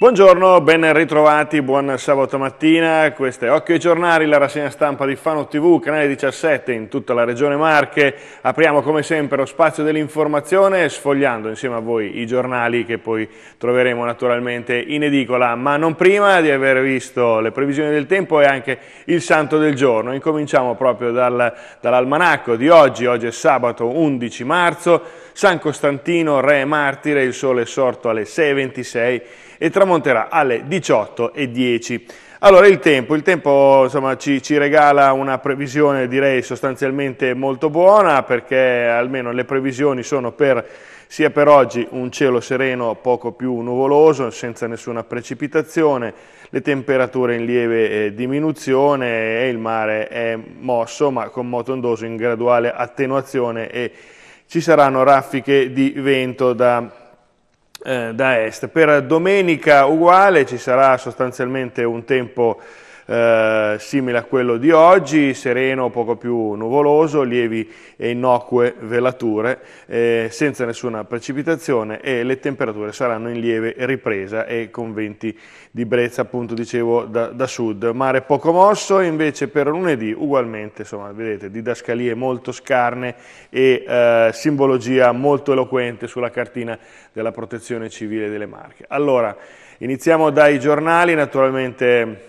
Buongiorno, ben ritrovati, buon sabato mattina, questo è Occhio ai Giornali, la rassegna stampa di Fano TV, canale 17 in tutta la regione Marche. Apriamo come sempre lo spazio dell'informazione sfogliando insieme a voi i giornali che poi troveremo naturalmente in edicola, ma non prima di aver visto le previsioni del tempo e anche il santo del giorno. Incominciamo proprio dal, dall'almanacco di oggi, oggi è sabato 11 marzo, San Costantino, re martire, il sole è sorto alle 6.26 e tramonterà alle 18.10. Allora il tempo, il tempo insomma, ci, ci, regala una previsione direi sostanzialmente molto buona perché almeno le previsioni sono per sia per oggi un cielo sereno poco più nuvoloso senza nessuna precipitazione, le temperature in lieve eh, diminuzione e il mare è mosso ma con moto ondoso in graduale attenuazione e ci saranno raffiche di vento da eh, da est. Per domenica uguale ci sarà sostanzialmente un tempo eh, simile a quello di oggi, sereno, poco più nuvoloso, lievi e innocue velature, eh, senza nessuna precipitazione e le temperature saranno in lieve ripresa e con venti di brezza, appunto dicevo, da, da sud. Mare poco mosso, invece per lunedì ugualmente, insomma, vedete, didascalie molto scarne e eh, simbologia molto eloquente sulla cartina della protezione civile delle Marche. Allora, iniziamo dai giornali, naturalmente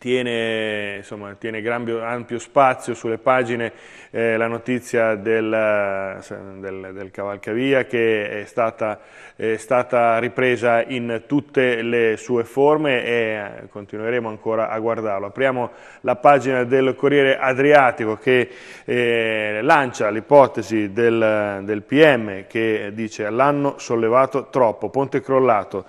tiene, insomma, tiene grande, ampio spazio sulle pagine eh, la notizia del, del, del, cavalcavia che è stata, è stata ripresa in tutte le sue forme e eh, continueremo ancora a guardarlo. Apriamo la pagina del Corriere Adriatico che eh, lancia l'ipotesi del, del PM che dice all'anno sollevato troppo, ponte crollato,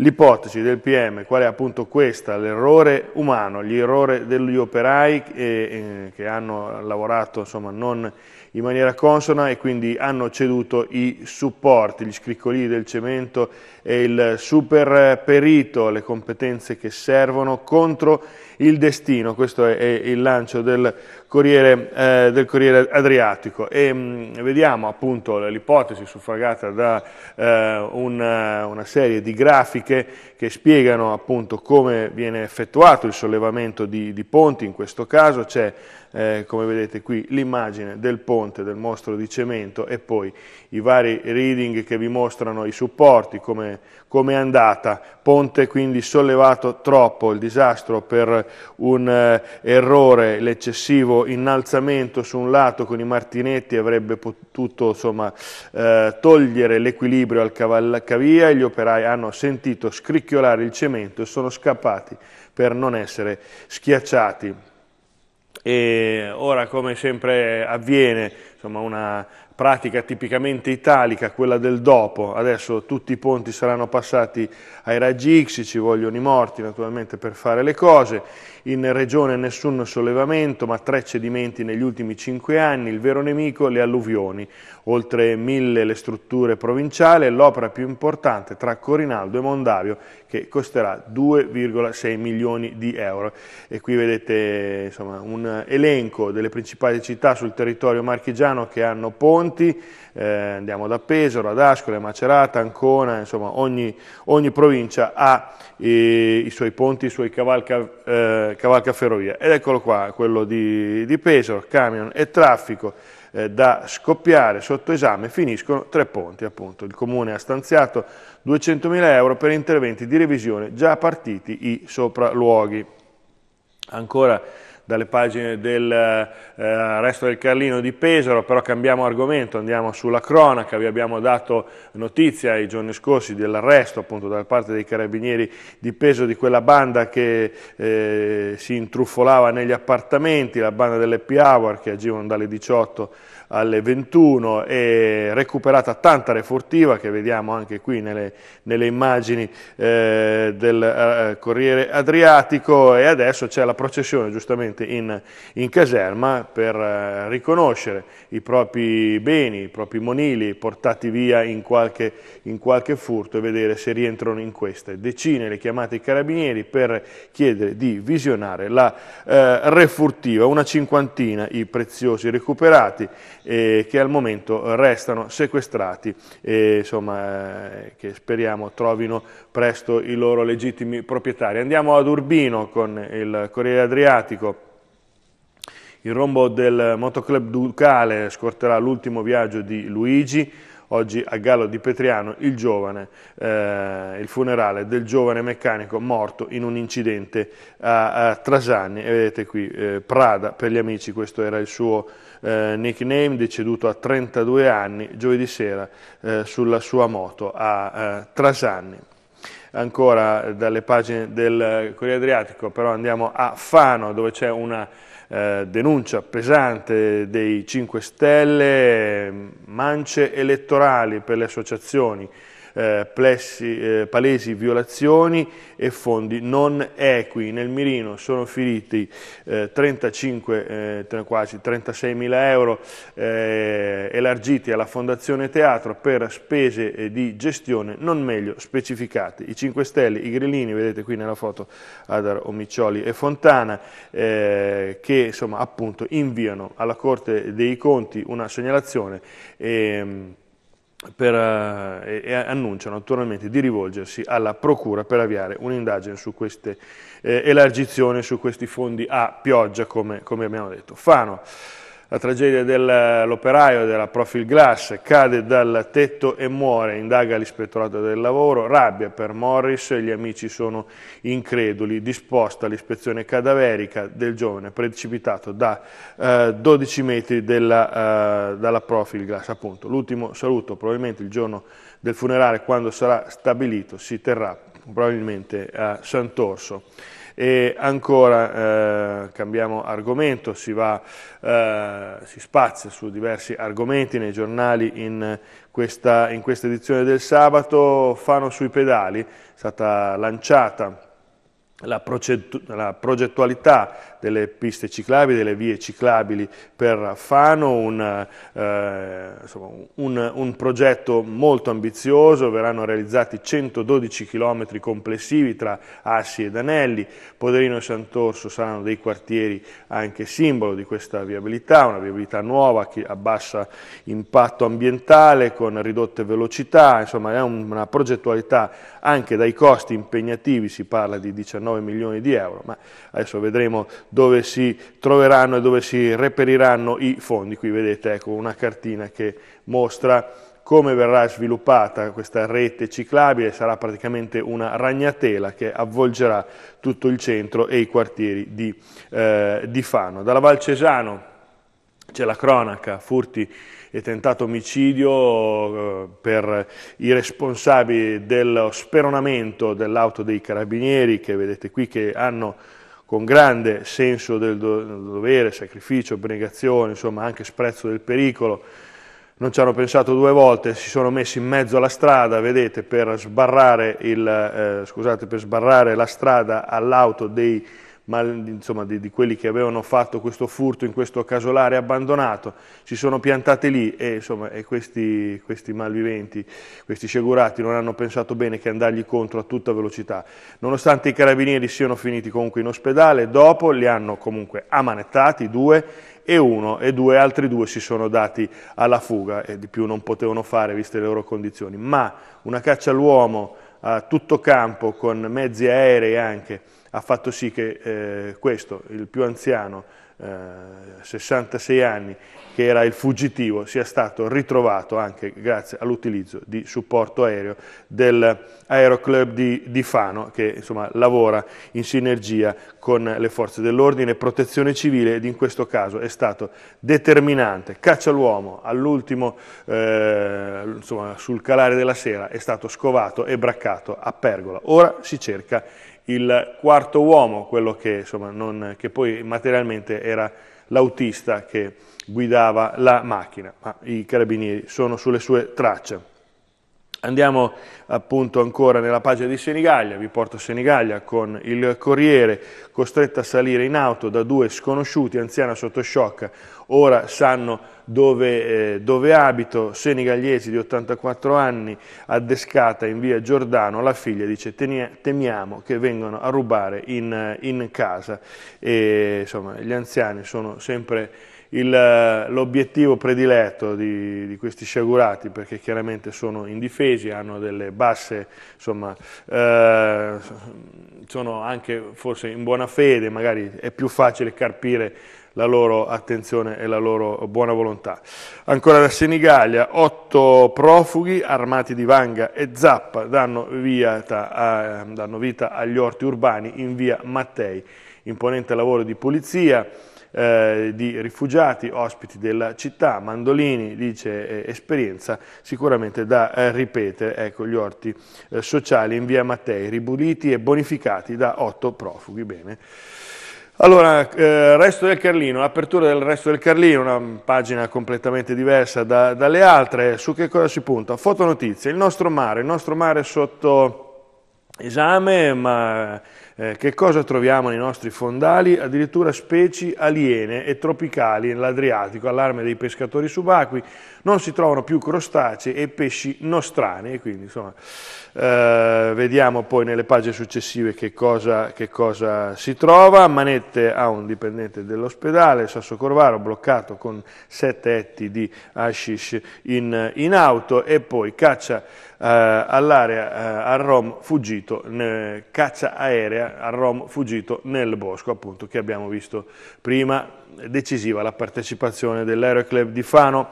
L'ipotesi del PM, qual è appunto questa, l'errore umano, gli errori degli operai eh, che hanno lavorato insomma, non in maniera consona e quindi hanno ceduto i supporti, gli scriccoli del cemento e il super perito, le competenze che servono contro il destino, questo è, è il lancio del Corriere, eh, del Corriere Adriatico e mh, mm, vediamo appunto l'ipotesi suffragata da eh, una, eh, una, serie di grafiche che spiegano appunto come viene effettuato il sollevamento di, di ponti, in questo caso c'è eh, come vedete qui l'immagine del ponte, del mostro di cemento e poi i vari reading che vi mostrano i supporti, come, come è andata, ponte quindi sollevato troppo, il disastro per un eh, errore, l'eccessivo innalzamento su un lato con i martinetti avrebbe potuto insomma, eh, togliere l'equilibrio al cavalcavia e gli operai hanno sentito scricchiolare il cemento e sono scappati per non essere schiacciati. E ora, come sempre avviene, insomma, una pratica tipicamente italica, quella del dopo. Adesso tutti i ponti saranno passati ai raggi X, ci vogliono i morti naturalmente per fare le cose. In regione nessun sollevamento, ma tre cedimenti negli ultimi cinque anni, il vero nemico le alluvioni. Oltre mille le strutture provinciali, l'opera più importante tra Corinaldo e Mondavio che costerà 2,6 milioni di euro. E qui vedete insomma, un elenco delle principali città sul territorio marchigiano Lugano che hanno ponti, eh, andiamo da Pesaro, ad Ascoli, a Macerata, Ancona, insomma ogni, ogni provincia ha i, eh, i, suoi ponti, i suoi cavalca, eh, cavalcaferrovie. Ed eccolo qua, quello di, di Pesaro, camion e traffico eh, da scoppiare sotto esame finiscono tre ponti appunto. Il comune ha stanziato 200.000 euro per interventi di revisione già partiti i sopralluoghi. Ancora dalle pagine del eh, resto del Carlino di Pesaro, però cambiamo argomento, andiamo sulla cronaca, vi abbiamo dato notizia i giorni scorsi dell'arresto appunto da parte dei carabinieri di Pesaro di quella banda che eh, si intruffolava negli appartamenti, la banda dell'Happy Hour che agivano dalle 18 alle 21 e recuperata tanta refurtiva che vediamo anche qui nelle, nelle immagini eh, del eh, Corriere Adriatico e adesso c'è la processione giustamente direttamente in, in caserma per eh, riconoscere i propri beni, i propri monili portati via in qualche, in qualche furto e vedere se rientrano in queste. Decine le chiamate ai carabinieri per chiedere di visionare la eh, refurtiva, una cinquantina i preziosi recuperati eh, che al momento restano sequestrati, e, insomma, eh, che speriamo trovino presto i loro legittimi proprietari. Andiamo ad Urbino con il Corriere Adriatico il rombo del motoclub Ducale scorterà l'ultimo viaggio di Luigi, oggi a Gallo di Petriano, il giovane, eh, il funerale del giovane meccanico morto in un incidente a, a Trasani, e vedete qui eh, Prada per gli amici, questo era il suo eh, nickname, deceduto a 32 anni giovedì sera eh, sulla sua moto a eh, Trasani ancora dalle pagine del Corriere Adriatico, però andiamo a Fano dove c'è una eh, denuncia pesante dei 5 Stelle, mance elettorali per le associazioni, eh, plessi, eh, palesi violazioni e fondi non equi. Nel mirino sono finiti eh, 35, eh, quasi 36 mila euro eh, elargiti alla Fondazione Teatro per spese eh, di gestione non meglio specificate. I 5 Stelle, i grillini, vedete qui nella foto Adar Omiccioli e Fontana, che insomma appunto inviano alla Corte dei Conti una segnalazione. E, ehm, per, eh, e annunciano naturalmente di rivolgersi alla Procura per avviare un'indagine su queste eh, elargizioni, su questi fondi a pioggia, come, come abbiamo detto. Fano la tragedia dell'operaio della Profil Glass, cade dal tetto e muore, indaga l'ispettorato del lavoro, rabbia per Morris, gli amici sono increduli, disposta l'ispezione cadaverica del giovane precipitato da eh, 12 metri della, eh, dalla Profil Glass, appunto l'ultimo saluto probabilmente il giorno del funerale quando sarà stabilito si terrà probabilmente a Sant'Orso. E ancora eh, cambiamo argomento, si, va, eh, si, spazia su diversi argomenti nei giornali in questa, in questa edizione del sabato, Fano sui pedali, è stata lanciata la, progettualità delle piste ciclabili, delle vie ciclabili per Fano, un, eh, insomma, un, un progetto molto ambizioso, verranno realizzati 112 km complessivi tra Assi ed Anelli, Poderino e Sant'Orso saranno dei quartieri anche simbolo di questa viabilità, una viabilità nuova che abbassa impatto ambientale, con ridotte velocità, insomma è una progettualità anche dai costi impegnativi, si parla di 19 milioni di euro, ma adesso vedremo dove si troveranno e dove si reperiranno i fondi. Qui vedete ecco, una cartina che mostra come verrà sviluppata questa rete ciclabile, sarà praticamente una ragnatela che avvolgerà tutto il centro e i quartieri di, eh, di Fano. Dalla Val Cesano c'è la cronaca, furti e tentato omicidio eh, per i responsabili dello speronamento dell'auto dei carabinieri che vedete qui che hanno con grande senso del dovere, sacrificio, abnegazione, insomma anche sprezzo del pericolo, non ci hanno pensato due volte, si sono messi in mezzo alla strada, vedete, per sbarrare, il, eh, scusate, per sbarrare la strada all'auto dei ma insomma, di, di, quelli che avevano fatto questo furto in questo casolare abbandonato, si sono piantate lì e, insomma, e questi, questi, malviventi, questi sciagurati non hanno pensato bene che andargli contro a tutta velocità. Nonostante i carabinieri siano finiti comunque in ospedale, dopo li hanno comunque amanettati, due, e uno e due altri due si sono dati alla fuga e di più non potevano fare viste le loro condizioni. Ma una caccia all'uomo a tutto campo con mezzi aerei anche ha fatto sì che eh, questo, il più anziano, eh, 66 anni, che era il fuggitivo, sia stato ritrovato anche grazie all'utilizzo di supporto aereo dell'Aeroclub di, di, Fano, che insomma, lavora in sinergia con le forze dell'ordine, e protezione civile ed in questo caso è stato determinante. Caccia all'uomo, all'ultimo, eh, sul calare della sera, è stato scovato e braccato a Pergola. Ora si cerca il quarto uomo, quello che, insomma, non, che poi materialmente era l'autista che guidava la macchina, ma i carabinieri sono sulle sue tracce. Andiamo appunto ancora nella pagina di Senigallia, vi porto a Senigallia con il Corriere, costretto a salire in auto da due sconosciuti, anziana sotto shock, ora sanno dove, eh, dove abito, senigallesi di 84 anni, addescata in via Giordano, la figlia dice temiamo che vengano a rubare in, in casa, e, insomma gli anziani sono sempre l'obiettivo prediletto di, di, questi sciagurati, perché chiaramente sono indifesi, hanno delle basse, insomma, eh, sono anche forse in buona fede, magari è più facile carpire la loro attenzione e la loro buona volontà. Ancora da Senigallia, otto profughi armati di vanga e zappa danno, vita, a, danno vita agli orti urbani in via Mattei. Imponente lavoro di pulizia eh, di rifugiati, ospiti della città. Mandolini dice eh, esperienza sicuramente da eh, ripetere, ecco gli orti eh, sociali in via Mattei, ribuliti e bonificati da otto profughi. Bene. Allora, eh, Resto del Carlino, l'apertura del Resto del Carlino, una pagina completamente diversa da, dalle altre, su che cosa si punta? Fotonotizie, il nostro mare, il nostro mare sotto esame, ma eh, che cosa troviamo nei nostri fondali? Addirittura specie aliene e tropicali nell'Adriatico, allarme dei pescatori subacquei, non si trovano più crostacei e pesci nostrani, quindi insomma eh, vediamo poi nelle pagine successive che cosa, che cosa si trova. Manette ha un dipendente dell'ospedale, Sasso Corvaro bloccato con sette etti di hashish in, in auto e poi caccia eh, all'area eh, a Rom fuggito, caccia aerea a Rom fuggito nel bosco, appunto che abbiamo visto prima, decisiva la partecipazione dell'Aeroclub di Fano.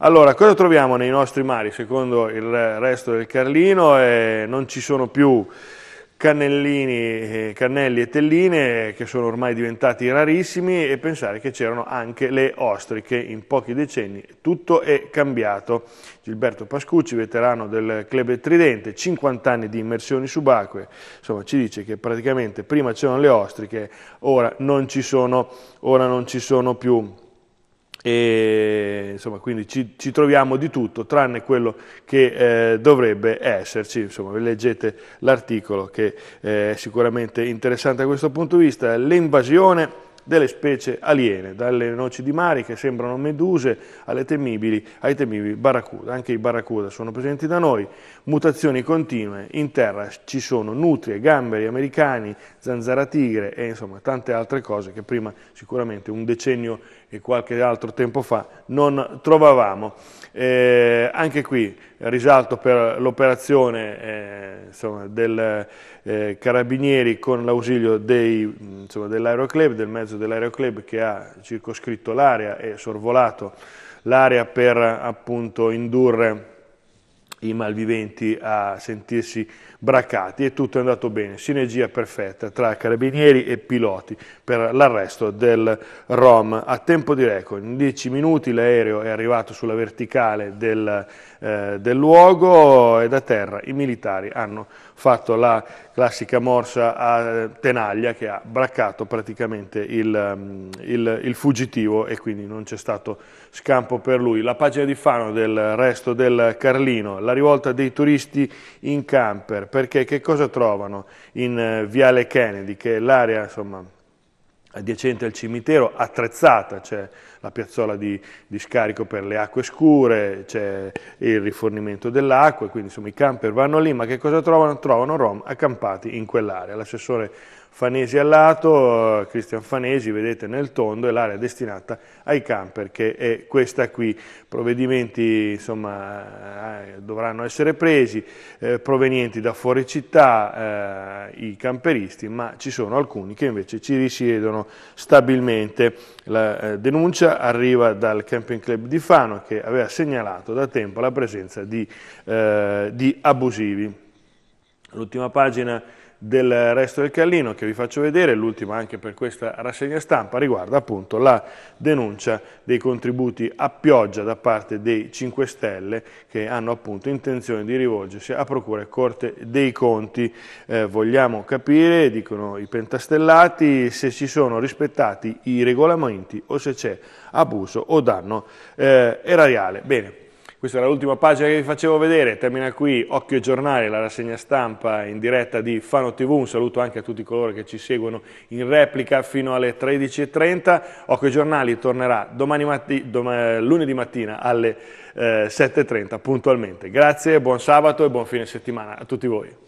Allora, cosa troviamo nei nostri mari? Secondo il resto del Carlino eh, non ci sono più cannellini, eh, cannelli e telline eh, che sono ormai diventati rarissimi e pensare che c'erano anche le ostriche in pochi decenni. Tutto è cambiato. Gilberto Pascucci, veterano del Club Tridente, 50 anni di immersioni subacquee, insomma ci dice che praticamente prima c'erano le ostriche, ora non ci sono, ora non ci sono più. E, insomma, quindi ci, ci, troviamo di tutto tranne quello che eh, dovrebbe esserci, insomma, leggete l'articolo che eh, è sicuramente interessante da questo punto di vista, l'invasione delle specie aliene, dalle noci di mare che sembrano meduse alle temibili, ai temibili barracuda. Anche i barracuda sono presenti da noi, mutazioni continue, in terra ci sono nutrie, gamberi americani, zanzara tigre e insomma tante altre cose che prima sicuramente un decennio qualche altro tempo fa non trovavamo. Eh, anche qui risalto per l'operazione eh, del eh, Carabinieri con l'ausilio dell'Aeroclub, del mezzo dell'Aeroclub che ha circoscritto l'area e sorvolato l'area per appunto indurre i malviventi a sentirsi braccati e tutto è andato bene, sinergia perfetta tra carabinieri e piloti per l'arresto del Rom a tempo di record, in 10 minuti l'aereo è arrivato sulla verticale del, eh, del luogo e da terra i militari hanno fatto la classica morsa a tenaglia che ha braccato praticamente il, um, il, il fuggitivo e quindi non c'è stato scampo per lui. La pagina di Fano del resto del Carlino, la rivolta dei turisti in camper, perché che cosa trovano in eh, Viale Kennedy, che è l'area insomma adiacente al cimitero, attrezzata, c'è la piazzola di, di, scarico per le acque scure, c'è il rifornimento dell'acqua, quindi insomma i camper vanno lì, ma che cosa trovano? Trovano Rom accampati in quell'area. L'assessore Fanesi al lato, Cristian Fanesi, vedete nel tondo, è l'area destinata ai camper che è questa qui. Provvedimenti insomma, eh, dovranno essere presi, eh, provenienti da fuori città eh, i camperisti, ma ci sono alcuni che invece ci risiedono stabilmente. La eh, denuncia arriva dal Camping Club di Fano che aveva segnalato da tempo la presenza di, eh, di abusivi. L'ultima pagina del resto del Callino che vi faccio vedere, l'ultima anche per questa rassegna stampa, riguarda appunto la denuncia dei contributi a pioggia da parte dei 5 Stelle che hanno appunto intenzione di rivolgersi a Procura e Corte dei Conti. Eh, vogliamo capire, dicono i pentastellati, se si sono rispettati i regolamenti o se c'è abuso o danno eh, erariale. Bene, questa era l'ultima pagina che vi facevo vedere, termina qui Occhio e Giornale, la rassegna stampa in diretta di Fano TV, un saluto anche a tutti coloro che ci seguono in replica fino alle 13.30, Occhio e Giornali tornerà matti, dom lunedì mattina alle eh, 7.30 puntualmente. Grazie, buon sabato e buon fine settimana a tutti voi.